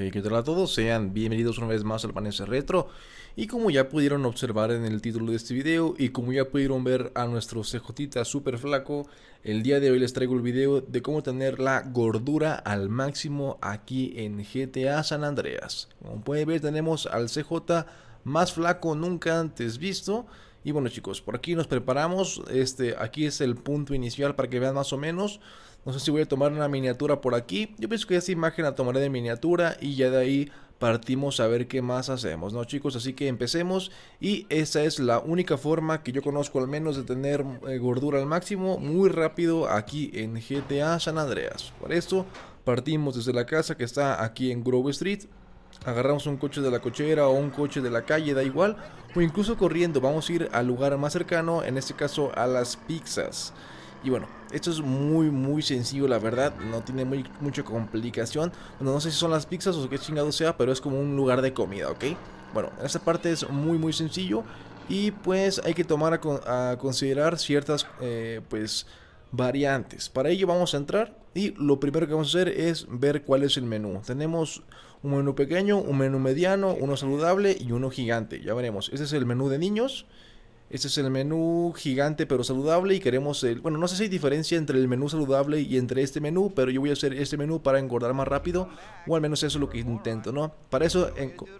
Eh, que ¿qué tal a todos? Sean bienvenidos una vez más al Panecer Retro. Y como ya pudieron observar en el título de este video y como ya pudieron ver a nuestro cejotita super flaco, el día de hoy les traigo el video de cómo tener la gordura al máximo aquí en GTA San Andreas. Como pueden ver tenemos al CJ más flaco nunca antes visto. Y bueno chicos, por aquí nos preparamos. Este, aquí es el punto inicial para que vean más o menos. No sé si voy a tomar una miniatura por aquí. Yo pienso que esa imagen la tomaré de miniatura y ya de ahí partimos a ver qué más hacemos, ¿no chicos? Así que empecemos y esa es la única forma que yo conozco al menos de tener eh, gordura al máximo muy rápido aquí en GTA San Andreas. Por esto partimos desde la casa que está aquí en Grove Street agarramos un coche de la cochera o un coche de la calle, da igual, o incluso corriendo, vamos a ir al lugar más cercano, en este caso a las pizzas. Y bueno, esto es muy muy sencillo la verdad, no tiene mucha complicación. Bueno, no sé si son las pizzas o qué chingado sea, pero es como un lugar de comida, ¿ok? Bueno, esta parte es muy muy sencillo y pues hay que tomar a, considerar ciertas eh, pues variantes. Para ello vamos a entrar y lo primero que vamos a hacer es ver cuál es el menú. Tenemos un menú pequeño, un menú mediano, uno saludable y uno gigante. Ya veremos. Este es el menú de niños. Este es el menú gigante pero saludable y queremos el... Bueno, no sé si hay diferencia entre el menú saludable y entre este menú, pero yo voy a hacer este menú para engordar más rápido, o al menos eso es lo que intento, ¿no? Para eso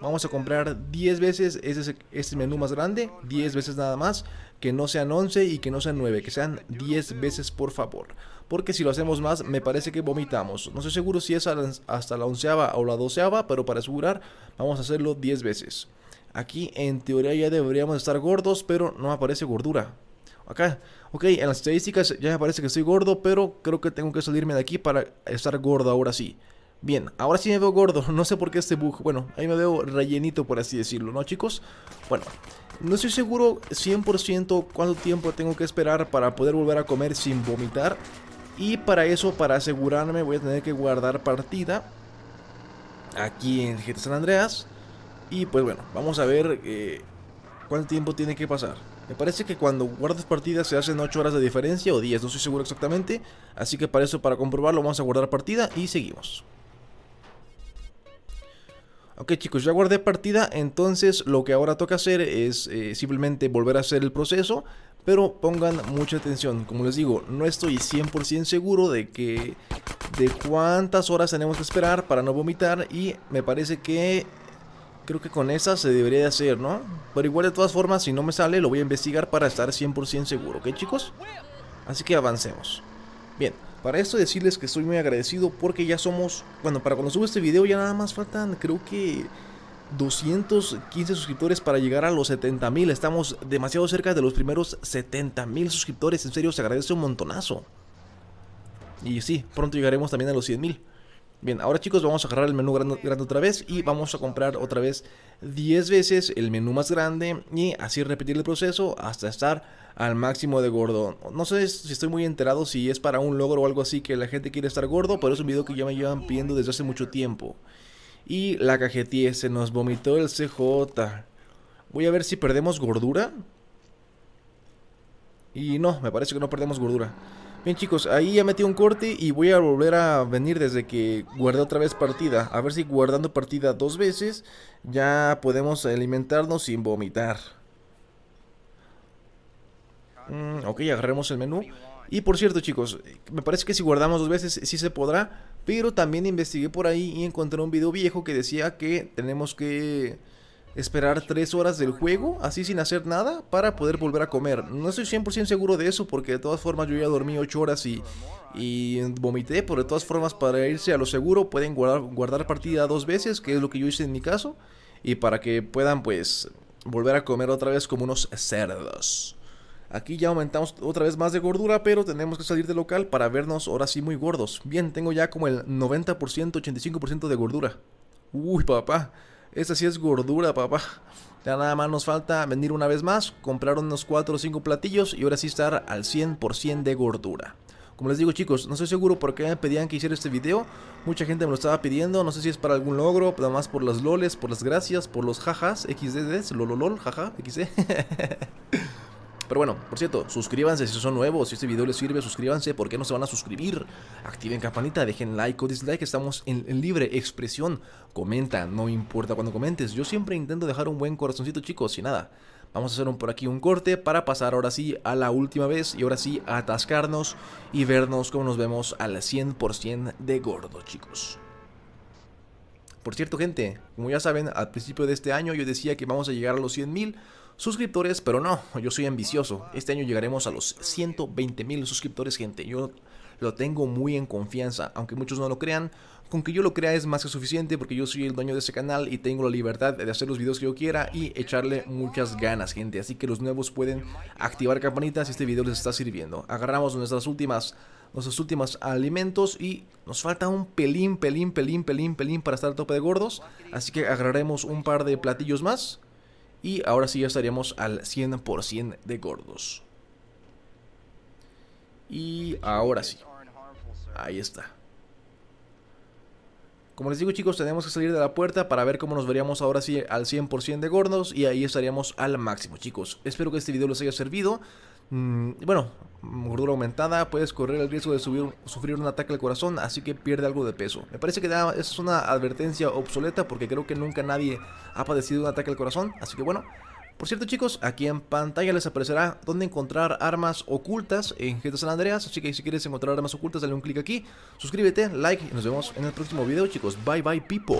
vamos a comprar 10 veces este, este menú más grande, 10 veces nada más, que no sean 11 y que no sean 9, que sean 10 veces por favor. Porque si lo hacemos más, me parece que vomitamos. No estoy seguro si es hasta la onceava o la doceava, pero para asegurar, vamos a hacerlo 10 veces. Aquí en teoría ya deberíamos estar gordos, pero no aparece gordura. Acá, ok, en las estadísticas ya me parece que estoy gordo, pero creo que tengo que salirme de aquí para estar gordo ahora sí. Bien, ahora sí me veo gordo, no sé por qué este bug, bueno, ahí me veo rellenito por así decirlo, ¿no chicos? Bueno, no estoy seguro 100% cuánto tiempo tengo que esperar para poder volver a comer sin vomitar Y para eso, para asegurarme, voy a tener que guardar partida Aquí en GTA San Andreas Y pues bueno, vamos a ver eh, cuánto tiempo tiene que pasar me parece que cuando guardas partida se hacen 8 horas de diferencia o 10, no estoy seguro exactamente. Así que para eso, para comprobarlo, vamos a guardar partida y seguimos. Ok chicos, ya guardé partida, entonces lo que ahora toca hacer es eh, simplemente volver a hacer el proceso, pero pongan mucha atención, como les digo, no estoy 100% seguro de que de cuántas horas tenemos que esperar para no vomitar y me parece que creo que con esa se debería de hacer, ¿no? Pero igual de todas formas, si no me sale, lo voy a investigar para estar 100% seguro, ¿ok chicos? Así que avancemos. Bien. Para esto decirles que estoy muy agradecido porque ya somos, bueno, para cuando subo este video ya nada más faltan creo que 215 suscriptores para llegar a los 70,000. mil. Estamos demasiado cerca de los primeros 70 mil suscriptores, en serio se agradece un montonazo. Y sí, pronto llegaremos también a los 100,000. mil. Bien, ahora chicos vamos a agarrar el menú grande, otra vez y vamos a comprar otra vez 10 veces el menú más grande y así repetir el proceso hasta estar al máximo de gordo. No sé si estoy muy enterado si es para un logro o algo así que la gente quiere estar gordo, pero es un video que ya me llevan pidiendo desde hace mucho tiempo. Y la cajetía se nos vomitó el CJ. Voy a ver si perdemos gordura. Y no, me parece que no perdemos gordura. Bien chicos, ahí ya metí un corte y voy a volver a venir desde que guardé otra vez partida. A ver si guardando partida dos veces ya podemos alimentarnos sin vomitar. Mm, ok, agarremos el menú. Y por cierto chicos, me parece que si guardamos dos veces sí se podrá. Pero también investigué por ahí y encontré un video viejo que decía que tenemos que esperar 3 horas del juego, así sin hacer nada, para poder volver a comer. No estoy 100% seguro de eso, porque de todas formas yo ya dormí 8 horas y, vomité, pero de todas formas para irse a lo seguro pueden guardar, guardar partida dos veces, que es lo que yo hice en mi caso, y para que puedan pues volver a comer otra vez como unos cerdos. Aquí ya aumentamos otra vez más de gordura, pero tenemos que salir del local para vernos ahora sí muy gordos. Bien, tengo ya como el 90%, 85% de gordura. Uy, papá esa sí es gordura, papá. Ya nada más nos falta venir una vez más, comprar unos 4 o 5 platillos y ahora sí estar al 100% de gordura. Como les digo chicos, no estoy seguro por qué me pedían que hiciera este video. Mucha gente me lo estaba pidiendo, no sé si es para algún logro, nada más por las loles, por las gracias, por los jajas, xdds, lololol, jaja, xd. Pero bueno, por cierto, suscríbanse si son nuevos. Si este video les sirve, suscríbanse. ¿Por qué no se van a suscribir? Activen campanita, dejen like o dislike. Estamos en, libre expresión. Comenta, no importa cuando comentes. Yo siempre intento dejar un buen corazoncito, chicos, y nada. Vamos a hacer un, por aquí un corte para pasar ahora sí a la última vez y ahora sí a atascarnos y vernos como nos vemos al 100% de gordo, chicos. Por cierto, gente, como ya saben, al principio de este año yo decía que vamos a llegar a los 100.000 suscriptores, pero no, yo soy ambicioso. Este año llegaremos a los 120 mil suscriptores, gente. Yo lo tengo muy en confianza, aunque muchos no lo crean. Con que yo lo crea es más que suficiente porque yo soy el dueño de ese canal y tengo la libertad de hacer los videos que yo quiera y echarle muchas ganas, gente. Así que los nuevos pueden activar campanitas si este video les está sirviendo. Agarramos nuestras últimas nuestros últimos alimentos y nos falta un pelín, pelín, pelín, pelín, pelín para estar al tope de gordos. Así que agarraremos un par de platillos más y ahora sí ya estaríamos al 100% de gordos. Y ahora sí. Ahí está. Como les digo chicos, tenemos que salir de la puerta para ver cómo nos veríamos ahora sí al 100% de gordos y ahí estaríamos al máximo chicos. Espero que este video les haya servido. Mm, bueno, gordura aumentada, puedes correr el riesgo de sufrir un ataque al corazón, así que pierde algo de peso. Me parece que es una advertencia obsoleta porque creo que nunca nadie ha padecido un ataque al corazón, así que bueno. Por cierto chicos, aquí en pantalla les aparecerá dónde encontrar armas ocultas en GTA San Andreas, así que si quieres encontrar armas ocultas dale un clic aquí, suscríbete, like y nos vemos en el próximo video chicos, bye bye people.